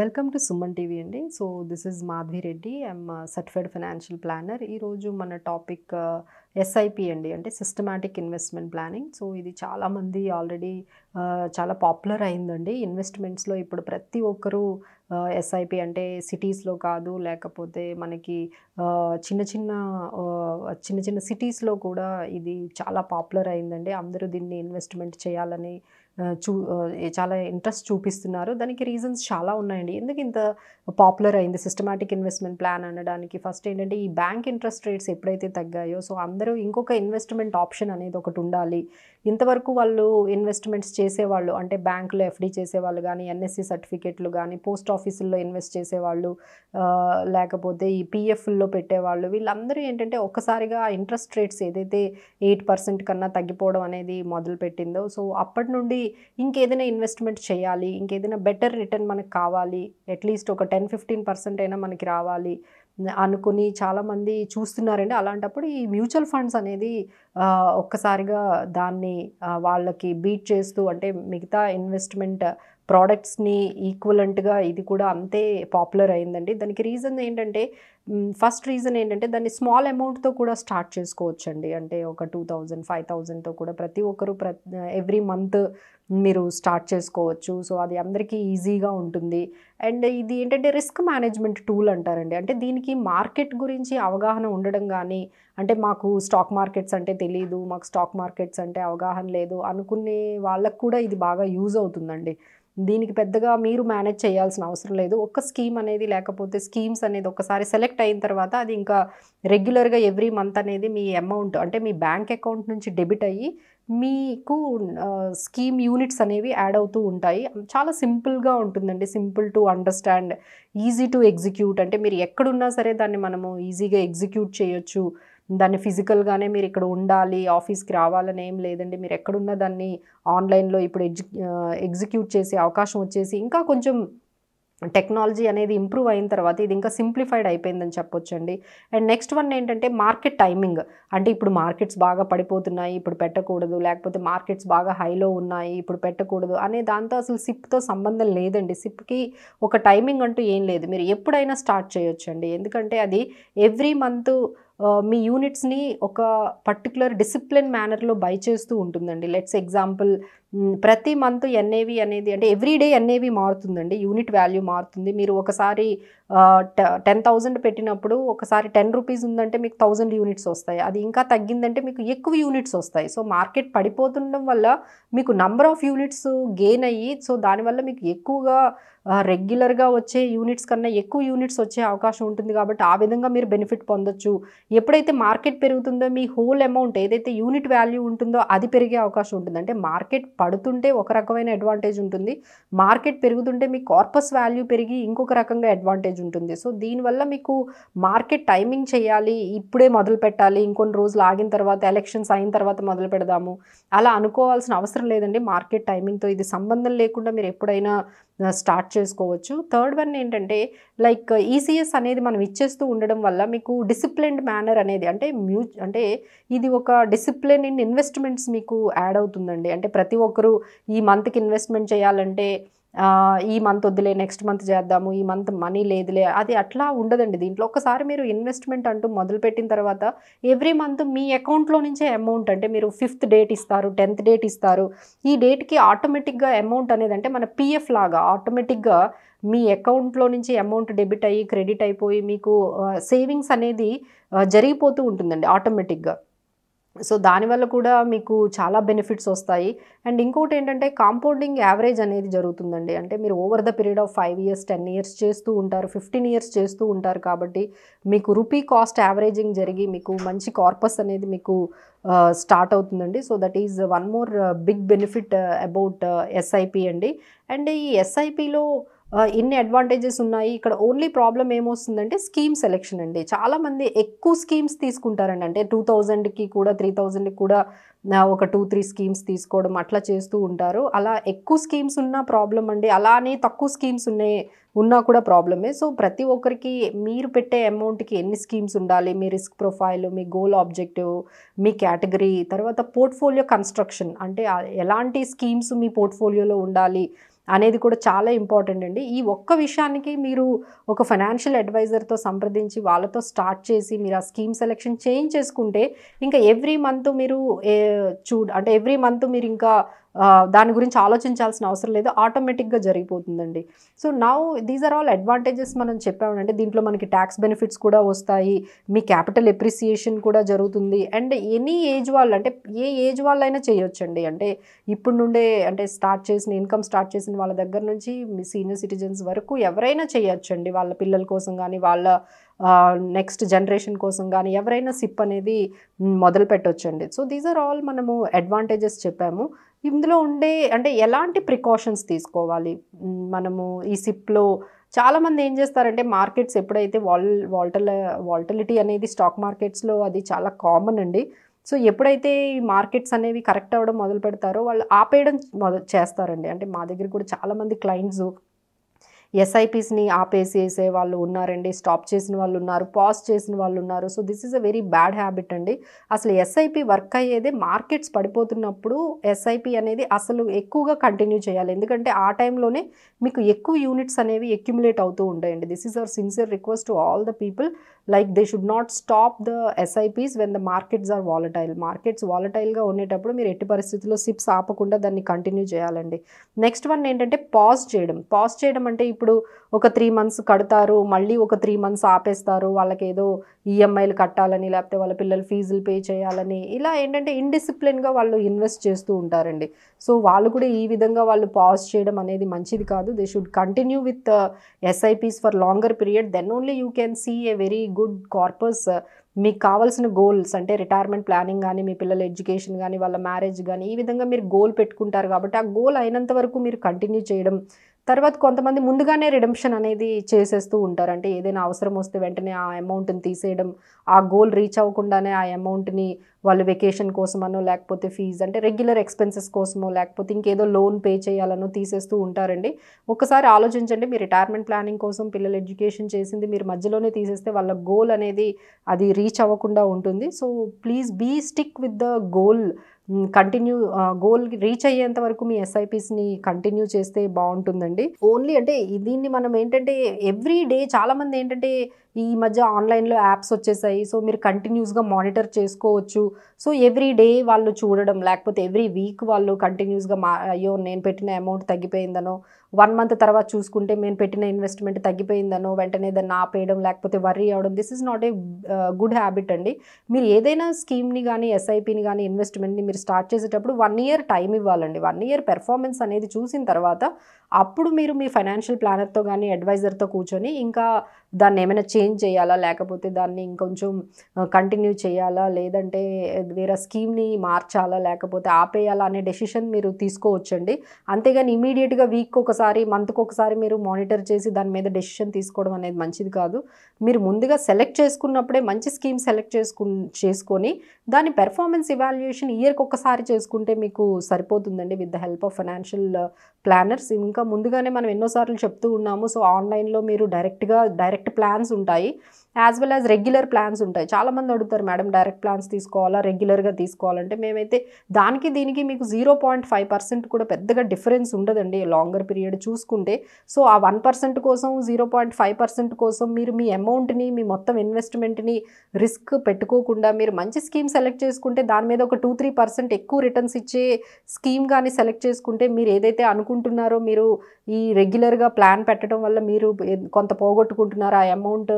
welcome to Suman TV అండి so this is Madhavi Reddy I'm certified financial planner ఈరోజు మన topic SIP uh, అండి అంటే సిస్టమాటిక్ ఇన్వెస్ట్మెంట్ ప్లానింగ్ సో ఇది చాలామంది ఆల్రెడీ చాలా పాపులర్ uh, అయిందండి ఇన్వెస్ట్మెంట్స్లో ఇప్పుడు ప్రతి ఒక్కరూ ఎస్ఐపి uh, అంటే సిటీస్లో కాదు లేకపోతే మనకి చిన్న చిన్న చిన్న చిన్న సిటీస్లో కూడా ఇది చాలా పాపులర్ అయిందండి అందరూ దీన్ని ఇన్వెస్ట్మెంట్ చేయాలని చూ చాలా ఇంట్రెస్ట్ చూపిస్తున్నారు దానికి రీజన్స్ చాలా ఉన్నాయండి ఎందుకు ఇంత పాపులర్ అయింది సిస్టమాటిక్ ఇన్వెస్ట్మెంట్ ప్లాన్ అనడానికి ఫస్ట్ ఏంటంటే ఈ బ్యాంక్ ఇంట్రెస్ట్ రేట్స్ ఎప్పుడైతే తగ్గాయో సో అందరూ ఇంకొక ఇన్వెస్ట్మెంట్ ఆప్షన్ అనేది ఒకటి ఉండాలి ఇంతవరకు వాళ్ళు ఇన్వెస్ట్మెంట్స్ చేసేవాళ్ళు అంటే బ్యాంకులో ఎఫ్డీ చేసేవాళ్ళు కానీ ఎన్ఎస్సి సర్టిఫికెట్లు కానీ పోస్ట్ ఆఫీసుల్లో ఇన్వెస్ట్ చేసేవాళ్ళు లేకపోతే ఈ పీఎఫ్ల్లో పెట్టేవాళ్ళు వీళ్ళందరూ ఏంటంటే ఒక్కసారిగా ఇంట్రెస్ట్ రేట్స్ ఏదైతే ఎయిట్ పర్సెంట్ కన్నా తగ్గిపోవడం అనేది మొదలుపెట్టిందో సో అప్పటి నుండి ఇంకేదైనా ఇన్వెస్ట్మెంట్ చేయాలి ఇంకేదైనా బెటర్ రిటర్న్ మనకు కావాలి అట్లీస్ట్ ఒక టెన్ ఫిఫ్టీన్ పర్సెంట్ అయినా మనకి రావాలి అనుకుని చాలామంది చూస్తున్నారండి అలాంటప్పుడు ఈ మ్యూచువల్ ఫండ్స్ అనేది ఒక్కసారిగా దాన్ని వాళ్ళకి బీట్ చేస్తూ అంటే మిగతా ఇన్వెస్ట్మెంట్ ప్రోడక్ట్స్ని ఈక్వలెంట్గా ఇది కూడా అంతే పాపులర్ అయిందండి దానికి రీజన్ ఏంటంటే ఫస్ట్ రీజన్ ఏంటంటే దాన్ని స్మాల్ అమౌంట్తో కూడా స్టార్ట్ చేసుకోవచ్చండి అంటే ఒక టూ థౌజండ్ ఫైవ్ థౌజండ్తో కూడా ప్రతి ఒక్కరు ప్ర ఎవ్రీ మంత్ మీరు స్టార్ట్ చేసుకోవచ్చు సో అది అందరికీ ఈజీగా ఉంటుంది అండ్ ఇది ఏంటంటే రిస్క్ మేనేజ్మెంట్ టూల్ అంటారండి అంటే దీనికి మార్కెట్ గురించి అవగాహన ఉండడం కానీ అంటే మాకు స్టాక్ మార్కెట్స్ అంటే తెలియదు మాకు స్టాక్ మార్కెట్స్ అంటే అవగాహన లేదు అనుకునే వాళ్ళకు కూడా ఇది బాగా యూజ్ అవుతుందండి దీనికి పెద్దగా మీరు మేనేజ్ చేయాల్సిన అవసరం లేదు ఒక స్కీమ్ అనేది లేకపోతే స్కీమ్స్ అనేది ఒకసారి సెలెక్ట్ అయిన తర్వాత అది ఇంకా రెగ్యులర్గా ఎవ్రీ మంత్ అనేది మీ అమౌంట్ అంటే మీ బ్యాంక్ అకౌంట్ నుంచి డెబిట్ అయ్యి మీకు స్కీమ్ యూనిట్స్ అనేవి యాడ్ అవుతూ ఉంటాయి చాలా సింపుల్గా ఉంటుందండి simple to understand easy to execute అంటే మీరు ఎక్కడున్నా సరే దాన్ని మనము ఈజీగా ఎగ్జిక్యూట్ చేయొచ్చు దాన్ని ఫిజికల్గానే మీరు ఇక్కడ ఉండాలి ఆఫీస్కి రావాలని ఏం లేదండి మీరు ఎక్కడున్న దాన్ని ఆన్లైన్లో ఇప్పుడు ఎడ్యు ఎగ్జిక్యూట్ చేసే అవకాశం వచ్చేసి ఇంకా కొంచెం టెక్నాలజీ అనేది ఇంప్రూవ్ అయిన తర్వాత ఇది ఇంకా సింప్లిఫైడ్ అయిపోయిందని చెప్పొచ్చండి అండ్ నెక్స్ట్ వన్ ఏంటంటే మార్కెట్ టైమింగ్ అంటే ఇప్పుడు మార్కెట్స్ బాగా పడిపోతున్నాయి ఇప్పుడు పెట్టకూడదు లేకపోతే మార్కెట్స్ బాగా హైలో ఉన్నాయి ఇప్పుడు పెట్టకూడదు అనే దాంతో అసలు సిప్తో సంబంధం లేదండి సిప్కి ఒక టైమింగ్ అంటూ ఏం లేదు మీరు ఎప్పుడైనా స్టార్ట్ చేయొచ్చండి ఎందుకంటే అది ఎవ్రీ మంత్ మీ యూనిట్స్ని ఒక పర్టికులర్ డిసిప్లిన్ మేనర్లో బై చేస్తూ ఉంటుందండి లెట్స్ ఎగ్జాంపుల్ ప్రతి మంత్ ఎన్ఏవి అనేది అంటే ఎవ్రీ డే ఎన్ఏవి మారుతుందండి యూనిట్ వాల్యూ మారుతుంది మీరు ఒకసారి టెన్ థౌజండ్ పెట్టినప్పుడు ఒకసారి టెన్ రూపీస్ ఉందంటే మీకు థౌజండ్ యూనిట్స్ వస్తాయి అది ఇంకా తగ్గిందంటే మీకు ఎక్కువ యూనిట్స్ వస్తాయి సో మార్కెట్ పడిపోతుండడం వల్ల మీకు నంబర్ ఆఫ్ యూనిట్స్ గెయిన్ అయ్యి సో దానివల్ల మీకు ఎక్కువగా రెగ్యులర్గా వచ్చే యూనిట్స్ కన్నా ఎక్కువ యూనిట్స్ వచ్చే అవకాశం ఉంటుంది కాబట్టి ఆ విధంగా మీరు బెనిఫిట్ పొందొచ్చు ఎప్పుడైతే మార్కెట్ పెరుగుతుందో మీ హోల్ అమౌంట్ ఏదైతే యూనిట్ వాల్యూ ఉంటుందో అది పెరిగే అవకాశం ఉంటుంది అంటే మార్కెట్ పడుతుంటే ఒక రకమైన అడ్వాంటేజ్ ఉంటుంది మార్కెట్ పెరుగుతుంటే మీ కార్పస్ వాల్యూ పెరిగి ఇంకొక రకంగా అడ్వాంటేజ్ ఉంటుంది సో దీనివల్ల మీకు మార్కెట్ టైమింగ్ చేయాలి ఇప్పుడే మొదలు పెట్టాలి ఇంకొన్ని రోజులు ఆగిన తర్వాత ఎలక్షన్స్ అయిన తర్వాత మొదలు పెడదాము అలా అనుకోవాల్సిన అవసరం లేదండి మార్కెట్ టైమింగ్తో ఇది సంబంధం లేకుండా మీరు ఎప్పుడైనా స్టార్ట్ చేసుకోవచ్చు థర్డ్ వన్ ఏంటంటే లైక్ ఈసీఎస్ e అనేది మనం ఇచ్చేస్తూ ఉండడం వల్ల మీకు డిసిప్లిన్డ్ మేనర్ అనేది అంటే మ్యూ అంటే ఇది ఒక డిసిప్లిన్ ఇన్ ఇన్వెస్ట్మెంట్స్ మీకు యాడ్ అవుతుందండి అంటే ప్రతి ఒక్కరూ ఈ మంత్కి ఇన్వెస్ట్మెంట్ చేయాలంటే ఈ మంత్ వద్దులే నెక్స్ట్ మంత్ చేద్దాము ఈ మంత్ మనీ లేదులే అది అట్లా ఉండదండి దీంట్లో ఒకసారి మీరు ఇన్వెస్ట్మెంట్ అంటూ మొదలుపెట్టిన తర్వాత ఎవ్రీ మంత్ మీ అకౌంట్లో నుంచే అమౌంట్ అంటే మీరు ఫిఫ్త్ డేట్ ఇస్తారు టెన్త్ డేట్ ఇస్తారు ఈ డేట్కి ఆటోమేటిక్గా అమౌంట్ అనేది అంటే మన పిఎఫ్ లాగా ఆటోమేటిక్గా మీ అకౌంట్లో నుంచి అమౌంట్ డెబిట్ అయ్యి క్రెడిట్ అయిపోయి మీకు సేవింగ్స్ అనేది జరిగిపోతూ ఉంటుందండి ఆటోమేటిక్గా సో దానివల్ల కూడా మీకు చాలా బెనిఫిట్స్ వస్తాయి అండ్ ఇంకోటి ఏంటంటే కాంపౌండింగ్ యావరేజ్ అనేది జరుగుతుందండి అంటే మీరు over the period of five years ten years చేస్తూ ఉంటారు ఫిఫ్టీన్ ఇయర్స్ చేస్తూ ఉంటారు కాబట్టి మీకు రూపీ కాస్ట్ యావరేజింగ్ జరిగి మీకు మంచి కార్పస్ అనేది మీకు స్టార్ట్ అవుతుందండి so that is one more big benefit about SIP అండి అండ్ ఈ ఎస్ఐపిలో ఇన్ని అడ్వాంటేజెస్ ఉన్నాయి ఇక్కడ ఓన్లీ ప్రాబ్లం ఏమొస్తుందంటే స్కీమ్ సెలెక్షన్ అండి చాలామంది ఎక్కువ స్కీమ్స్ తీసుకుంటారండి అంటే టూ థౌజండ్కి కూడా త్రీ థౌజండ్కి కూడా ఒక టూ త్రీ స్కీమ్స్ తీసుకోవడం అట్లా చేస్తూ ఉంటారు అలా ఎక్కువ స్కీమ్స్ ఉన్న ప్రాబ్లం అండి అలానే తక్కువ స్కీమ్స్ ఉన్నాయి ఉన్నా కూడా ప్రాబ్లమే సో ప్రతి ఒక్కరికి మీరు పెట్టే అమౌంట్కి ఎన్ని స్కీమ్స్ ఉండాలి మీ రిస్క్ ప్రొఫైల్ మీ గోల్ ఆబ్జెక్టివ్ మీ కేటగిరీ తర్వాత పోర్ట్ఫోలియో కన్స్ట్రక్షన్ అంటే ఎలాంటి స్కీమ్స్ మీ పోర్ట్ఫోలియోలో ఉండాలి అనేది కూడా చాలా ఇంపార్టెంట్ అండి ఈ ఒక్క విషయానికి మీరు ఒక ఫైనాన్షియల్ అడ్వైజర్తో సంప్రదించి వాళ్ళతో స్టార్ట్ చేసి మీరు ఆ స్కీమ్ సెలెక్షన్ చేంజ్ చేసుకుంటే ఇంకా ఎవ్రీ మంత్ మీరు చూ అంటే ఎవ్రీ మంత్ మీరు ఇంకా దాని గురించి ఆలోచించాల్సిన అవసరం లేదు ఆటోమేటిక్గా జరిగిపోతుందండి సో నా దీస్ ఆర్ ఆల్ అడ్వాంటేజెస్ మనం చెప్పామంటే దీంట్లో మనకి ట్యాక్స్ బెనిఫిట్స్ కూడా వస్తాయి మీ క్యాపిటల్ ఎప్రిసియేషన్ కూడా జరుగుతుంది అండ్ ఎనీ ఏజ్ వాళ్ళు అంటే ఏ ఏజ్ వాళ్ళైనా చేయొచ్చండి అంటే ఇప్పుడు నుండే అంటే స్టార్ట్ చేసిన ఇన్కమ్ స్టార్ట్ చేసిన వాళ్ళ దగ్గర నుంచి మీ సీనియర్ సిటిజన్స్ వరకు ఎవరైనా చేయొచ్చండి వాళ్ళ పిల్లల కోసం కానీ వాళ్ళ నెక్స్ట్ జనరేషన్ కోసం కానీ ఎవరైనా సిప్ అనేది మొదలు పెట్టొచ్చండి సో దీస్ ఆర్ ఆల్ మనము అడ్వాంటేజెస్ చెప్పాము ఇందులో ఉండే అంటే ఎలాంటి ప్రికాషన్స్ తీసుకోవాలి మనము ఈ సిప్లో చాలామంది ఏం చేస్తారంటే మార్కెట్స్ ఎప్పుడైతే వాల్ వాల్టల వాల్టలిటీ అనేది స్టాక్ మార్కెట్స్లో అది చాలా కామన్ అండి సో ఎప్పుడైతే ఈ మార్కెట్స్ అనేవి కరెక్ట్ అవ్వడం మొదలు పెడతారో వాళ్ళు ఆపేయడం మొదలు చేస్తారండి అంటే మా దగ్గర కూడా చాలామంది క్లయింట్స్ ఆపేసి వేసే వాళ్ళు ఉన్నారండి స్టాప్ చేసిన వాళ్ళు ఉన్నారు పాజ్ చేసిన వాళ్ళు ఉన్నారు so this is a very bad habit అండి అసలు ఎస్ఐపి వర్క్ అయ్యేదే మార్కెట్స్ పడిపోతున్నప్పుడు ఎస్ఐపి అనేది అసలు ఎక్కువగా కంటిన్యూ చేయాలి ఎందుకంటే ఆ టైంలోనే మీకు ఎక్కువ యూనిట్స్ అనేవి ఎక్యుములేట్ అవుతూ ఉంటాయండి this is our sincere request to all the people like they should not stop the SIPs when the markets are volatile markets వాలటైల్గా ఉండేటప్పుడు మీరు ఎట్టి పరిస్థితుల్లో సిప్స్ ఆపకుండా దాన్ని కంటిన్యూ చేయాలండి నెక్స్ట్ వన్ ఏంటంటే పాజ్ చేయడం పాజ్ చేయడం అంటే ఇప్పుడు ఒక త్రీ మంత్స్ కడతారు మళ్ళీ ఒక త్రీ మంత్స్ ఆపేస్తారు వాళ్ళకి ఏదో ఈఎంఐలు e కట్టాలని లేకపోతే వాళ్ళ పిల్లలు ఫీజులు పే చేయాలని ఇలా ఏంటంటే ఇండిసిప్లిన్గా వాళ్ళు ఇన్వెస్ట్ చేస్తూ ఉంటారండి సో వాళ్ళు కూడా ఈ విధంగా వాళ్ళు పాజ్ చేయడం అనేది మంచిది కాదు they should continue with SIPs for longer period then only you can see a very good corpus మీకు కావాల్సిన గోల్స్ అంటే రిటైర్మెంట్ ప్లానింగ్ కానీ మీ పిల్లల ఎడ్యుకేషన్ కానీ వాళ్ళ మ్యారేజ్ కానీ ఈ విధంగా మీరు గోల్ పెట్టుకుంటారు కాబట్టి ఆ గోల్ అయినంత వరకు మీరు కంటిన్యూ చేయడం తర్వాత కొంతమంది ముందుగానే రిడెంప్షన్ అనేది చేసేస్తూ ఉంటారు అంటే ఏదైనా అవసరం వస్తే వెంటనే ఆ అమౌంట్ని తీసేయడం ఆ గోల్ రీచ్ అవ్వకుండానే ఆ అమౌంట్ని వాళ్ళు వెకేషన్ కోసమనో లేకపోతే ఫీజ్ అంటే రెగ్యులర్ ఎక్స్పెన్సెస్ కోసమో లేకపోతే ఇంకేదో లోన్ పే చేయాలనో తీసేస్తూ ఉంటారండి ఒకసారి ఆలోచించండి మీ రిటైర్మెంట్ ప్లానింగ్ కోసం పిల్లలు ఎడ్యుకేషన్ చేసింది మీరు మధ్యలోనే తీసేస్తే వాళ్ళ గోల్ అనేది అది రీచ్ అవ్వకుండా ఉంటుంది so please be stick with the goal continue goal reach అయ్యేంత వరకు మీ ఎస్ఐపిస్ని కంటిన్యూ చేస్తే బాగుంటుందండి ఓన్లీ అంటే దీన్ని మనం ఏంటంటే ఎవ్రీ డే చాలా మంది ఏంటంటే ఈ మధ్య ఆన్లైన్లో యాప్స్ వచ్చేసాయి సో మీరు కంటిన్యూస్గా మానిటర్ చేసుకోవచ్చు సో ఎవ్రీ డే వాళ్ళు చూడడం లేకపోతే ఎవ్రీ వీక్ వాళ్ళు కంటిన్యూస్గా మా అయ్యో నేను పెట్టిన అమౌంట్ తగ్గిపోయిందనో వన్ మంత్ తర్వాత చూసుకుంటే నేను పెట్టిన ఇన్వెస్ట్మెంట్ తగ్గిపోయిందనో వెంటనే దాన్ని ఆపేయడం లేకపోతే వర్రీ అవడం this is not a good habit అండి మీరు ఏదైనా స్కీమ్ని కానీ ఎస్ఐపిని కానీ ఇన్వెస్ట్మెంట్ని మీరు స్టార్ట్ చేసేటప్పుడు వన్ ఇయర్ టైం ఇవ్వాలండి వన్ ఇయర్ పెర్ఫార్మెన్స్ అనేది చూసిన తర్వాత అప్పుడు మీరు మీ ఫైనాన్షియల్ ప్లానర్తో కానీ అడ్వైజర్తో కూర్చొని ఇంకా దాన్ని ఏమైనా చేంజ్ చేయాలా లేకపోతే దాన్ని ఇంకొంచెం కంటిన్యూ చేయాలా లేదంటే వేరే స్కీమ్ని మార్చాలా లేకపోతే ఆపేయాలా అనే డెసిషన్ మీరు తీసుకోవచ్చండి అంతేగాని ఇమీడియట్గా వీక్ ఒకసారి మంత్కి ఒకసారి మీరు మానిటర్ చేసి దాని మీద డెసిషన్ తీసుకోవడం అనేది మంచిది కాదు మీరు ముందుగా సెలెక్ట్ చేసుకున్నప్పుడే మంచి స్కీమ్ సెలెక్ట్ చేసుకు చేసుకొని దాని పెర్ఫార్మెన్స్ ఇవాల్యుయేషన్ ఇయర్కి ఒకసారి చేసుకుంటే మీకు సరిపోతుందండి with the help of financial planners ఇంకా ముందుగానే మనం ఎన్నోసార్లు చెప్తూ ఉన్నాము సో ఆన్లైన్లో మీరు డైరెక్ట్గా డైరెక్ట్ ప్లాన్స్ ఉంటాయి ఉంటాయి as well as regular plans ఉంటాయి చాలామంది అడుగుతారు మేడం డైరెక్ట్ ప్లాన్స్ తీసుకోవాలా రెగ్యులర్గా తీసుకోవాలంటే మేమైతే దానికి దీనికి మీకు జీరో పాయింట్ ఫైవ్ పర్సెంట్ కూడా పెద్దగా డిఫరెన్స్ ఉండదండి లాంగర్ పీరియడ్ చూసుకుంటే సో ఆ వన్ పర్సెంట్ కోసం జీరో పాయింట్ ఫైవ్ పర్సెంట్ కోసం మీరు మీ అమౌంట్ని మీ మొత్తం ఇన్వెస్ట్మెంట్ని రిస్క్ పెట్టుకోకుండా మీరు మంచి స్కీమ్ సెలెక్ట్ చేసుకుంటే దాని మీద ఒక టూ త్రీ పర్సెంట్ ఎక్కువ రిటర్న్స్ ఇచ్చే స్కీమ్ కానీ సెలెక్ట్ చేసుకుంటే మీరు ఏదైతే అనుకుంటున్నారో మీరు ఈ రెగ్యులర్గా ప్లాన్ పెట్టడం వల్ల మీరు కొంత పోగొట్టుకుంటున్నారు ఆ అమౌంట్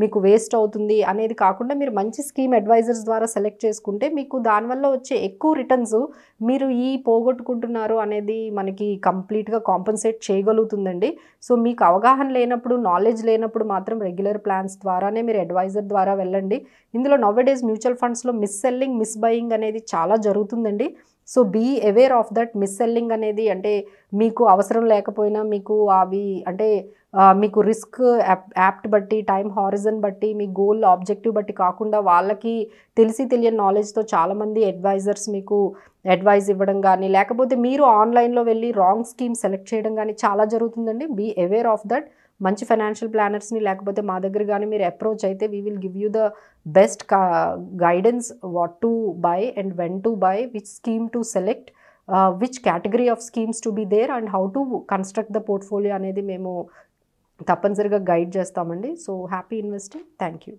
మీకు వేస్ట్ అవుతుంది అనేది కాకుండా మీరు మంచి స్కీమ్ అడ్వైజర్స్ ద్వారా సెలెక్ట్ చేసుకుంటే మీకు దానివల్ల వచ్చే ఎక్కువ రిటర్న్స్ మీరు ఈ పోగొట్టుకుంటున్నారు అనేది మనకి కంప్లీట్గా కాంపన్సేట్ చేయగలుగుతుందండి సో మీకు అవగాహన లేనప్పుడు నాలెడ్జ్ లేనప్పుడు మాత్రం రెగ్యులర్ ప్లాన్స్ ద్వారానే మీరు అడ్వైజర్ ద్వారా వెళ్ళండి ఇందులో డేస్ మ్యూచువల్ ఫండ్స్లో మిస్ సెల్లింగ్ మిస్ బయింగ్ అనేది చాలా జరుగుతుందండి so be aware of that misselling అనేది అంటే మీకు అవసరం లేకపోయినా మీకు అవి అంటే మీకు రిస్క్ యాప్ట్ బట్టి టైం హారిజన్ బట్టి మీ గోల్ ఆబ్జెక్టివ్ బట్టి కాకుండా వాళ్ళకి తెలిసి తెలియని నాలెడ్జ్తో చాలామంది అడ్వైజర్స్ మీకు అడ్వైజ్ ఇవ్వడం కానీ లేకపోతే మీరు ఆన్లైన్లో వెళ్ళి రాంగ్ స్కీమ్ సెలెక్ట్ చేయడం కానీ చాలా జరుగుతుందండి బీ అవేర్ ఆఫ్ దట్ మంచి ఫైనాన్షియల్ ప్లానర్స్ని లేకపోతే మా దగ్గర కానీ మీరు అప్రోచ్ అయితే we will give you the best కా guidance what to buy and when to buy which scheme to select which category of schemes to be there and how to construct the portfolio అనేది మేము తప్పనిసరిగా guide చేస్తామండి so happy investing thank you